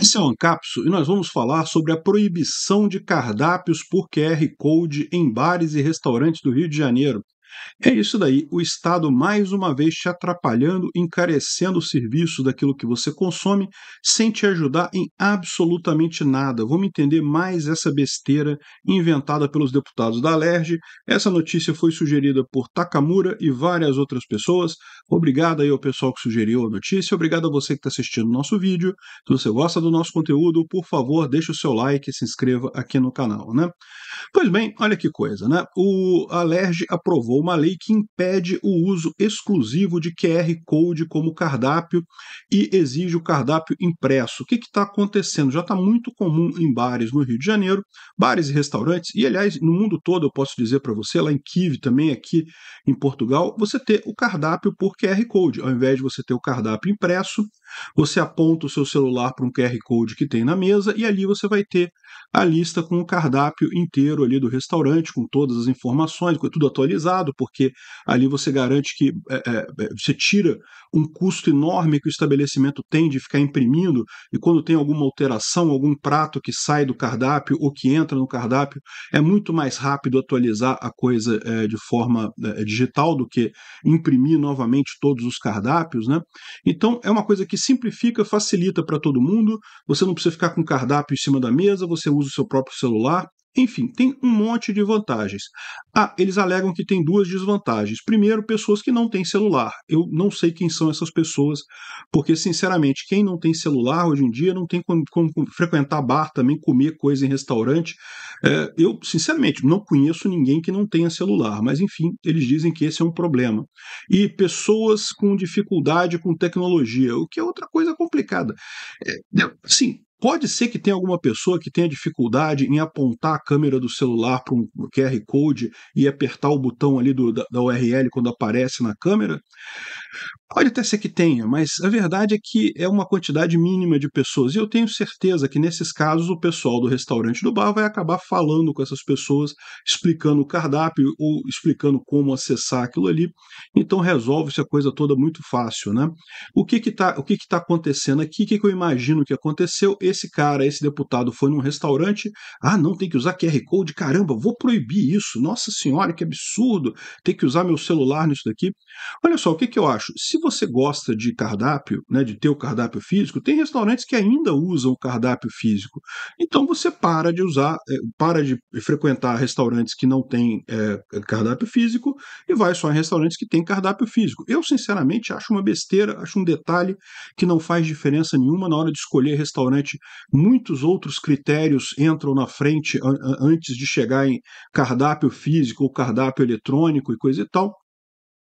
Esse é o Ancapso e nós vamos falar sobre a proibição de cardápios por QR Code em bares e restaurantes do Rio de Janeiro. É isso daí, o Estado mais uma vez te atrapalhando, encarecendo o serviço daquilo que você consome, sem te ajudar em absolutamente nada. Vamos entender mais essa besteira inventada pelos deputados da ALERJ. Essa notícia foi sugerida por Takamura e várias outras pessoas. Obrigado aí ao pessoal que sugeriu a notícia, obrigado a você que está assistindo o nosso vídeo. Se você gosta do nosso conteúdo, por favor, deixe o seu like e se inscreva aqui no canal, né? Pois bem, olha que coisa, né? O a aprovou uma lei que impede o uso exclusivo de QR Code como cardápio e exige o cardápio impresso. O que está acontecendo? Já está muito comum em bares no Rio de Janeiro, bares e restaurantes, e aliás, no mundo todo eu posso dizer para você, lá em Kiev também, aqui em Portugal, você ter o cardápio por QR Code, ao invés de você ter o cardápio impresso você aponta o seu celular para um QR Code que tem na mesa e ali você vai ter a lista com o cardápio inteiro ali do restaurante, com todas as informações, com tudo atualizado, porque ali você garante que é, é, é, você tira um custo enorme que o estabelecimento tem de ficar imprimindo, e quando tem alguma alteração, algum prato que sai do cardápio ou que entra no cardápio, é muito mais rápido atualizar a coisa é, de forma é, digital do que imprimir novamente todos os cardápios, né? Então é uma coisa que simplifica, facilita para todo mundo. Você não precisa ficar com cardápio em cima da mesa, você usa o seu próprio celular, enfim, tem um monte de vantagens. Ah, eles alegam que tem duas desvantagens. Primeiro, pessoas que não têm celular. Eu não sei quem são essas pessoas, porque, sinceramente, quem não tem celular hoje em dia não tem como, como frequentar bar também, comer coisa em restaurante. É, eu, sinceramente, não conheço ninguém que não tenha celular, mas, enfim, eles dizem que esse é um problema. E pessoas com dificuldade com tecnologia, o que é outra coisa complicada. É, assim, Pode ser que tenha alguma pessoa que tenha dificuldade em apontar a câmera do celular para um QR Code e apertar o botão ali do, da, da URL quando aparece na câmera. Pode até ser que tenha, mas a verdade é que é uma quantidade mínima de pessoas. E eu tenho certeza que nesses casos o pessoal do restaurante do bar vai acabar falando com essas pessoas, explicando o cardápio ou explicando como acessar aquilo ali. Então resolve-se a coisa toda muito fácil, né? O que que tá, o que que tá acontecendo aqui? O que, que eu imagino que aconteceu? Esse cara, esse deputado foi num restaurante. Ah, não, tem que usar QR Code. Caramba, vou proibir isso. Nossa senhora, que absurdo. Tem que usar meu celular nisso daqui. Olha só, o que que eu acho? Se você gosta de cardápio, né, de ter o cardápio físico, tem restaurantes que ainda usam o cardápio físico. Então você para de usar, é, para de frequentar restaurantes que não têm é, cardápio físico e vai só em restaurantes que têm cardápio físico. Eu, sinceramente, acho uma besteira, acho um detalhe que não faz diferença nenhuma na hora de escolher restaurante. Muitos outros critérios entram na frente antes de chegar em cardápio físico ou cardápio eletrônico e coisa e tal.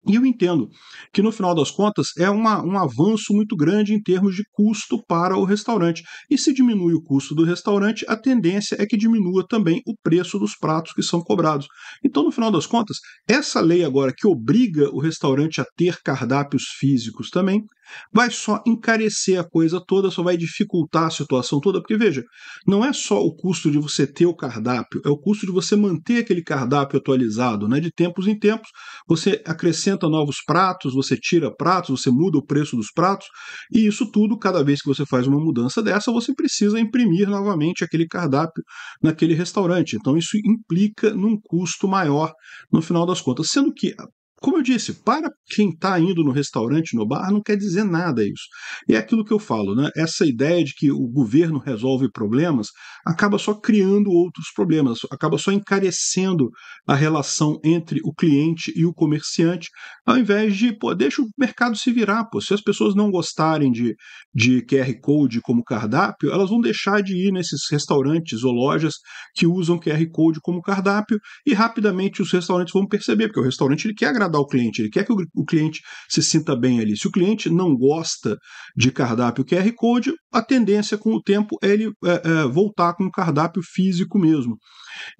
E eu entendo que, no final das contas, é uma, um avanço muito grande em termos de custo para o restaurante. E se diminui o custo do restaurante, a tendência é que diminua também o preço dos pratos que são cobrados. Então, no final das contas, essa lei agora que obriga o restaurante a ter cardápios físicos também vai só encarecer a coisa toda, só vai dificultar a situação toda, porque veja, não é só o custo de você ter o cardápio, é o custo de você manter aquele cardápio atualizado, né? De tempos em tempos, você acrescenta novos pratos, você tira pratos, você muda o preço dos pratos, e isso tudo, cada vez que você faz uma mudança dessa, você precisa imprimir novamente aquele cardápio naquele restaurante. Então isso implica num custo maior no final das contas, sendo que como eu disse, para quem está indo no restaurante, no bar, não quer dizer nada isso. E é aquilo que eu falo, né? Essa ideia de que o governo resolve problemas acaba só criando outros problemas, acaba só encarecendo a relação entre o cliente e o comerciante, ao invés de, pô, deixa o mercado se virar, pô. Se as pessoas não gostarem de, de QR Code como cardápio, elas vão deixar de ir nesses restaurantes ou lojas que usam QR Code como cardápio e rapidamente os restaurantes vão perceber, porque o restaurante ele quer agradar agradar o cliente, ele quer que o cliente se sinta bem ali. Se o cliente não gosta de cardápio QR Code, a tendência com o tempo é ele é, é, voltar com o cardápio físico mesmo.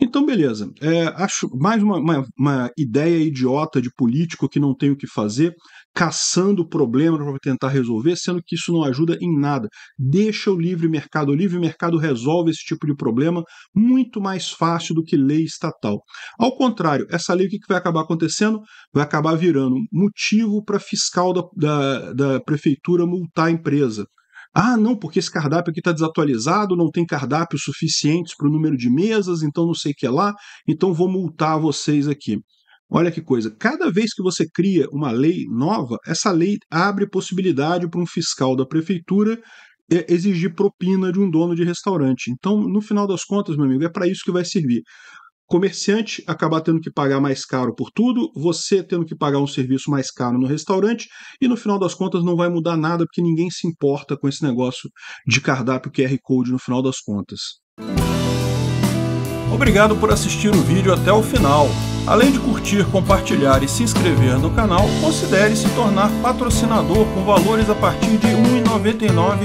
Então, beleza. É, acho mais uma, uma, uma, ideia idiota de político que não tem o que fazer, caçando problemas para tentar resolver, sendo que isso não ajuda em nada. Deixa o livre mercado. O livre mercado resolve esse tipo de problema muito mais fácil do que lei estatal. Ao contrário, essa lei o que, vai acabar acontecendo? Vai acabar virando motivo para fiscal da, da, da prefeitura multar a empresa. Ah, não, porque esse cardápio aqui está desatualizado, não tem cardápio suficientes para o número de mesas, então não sei o que lá, então vou multar vocês aqui. Olha que coisa, cada vez que você cria uma lei nova, essa lei abre possibilidade para um fiscal da prefeitura eh, exigir propina de um dono de restaurante. Então, no final das contas, meu amigo, é para isso que vai servir comerciante acabar tendo que pagar mais caro por tudo, você tendo que pagar um serviço mais caro no restaurante, e no final das contas não vai mudar nada porque ninguém se importa com esse negócio de cardápio QR Code no final das contas. Obrigado por assistir o vídeo até o final. Além de curtir, compartilhar e se inscrever no canal, considere se tornar patrocinador com valores a partir de R$ 1,99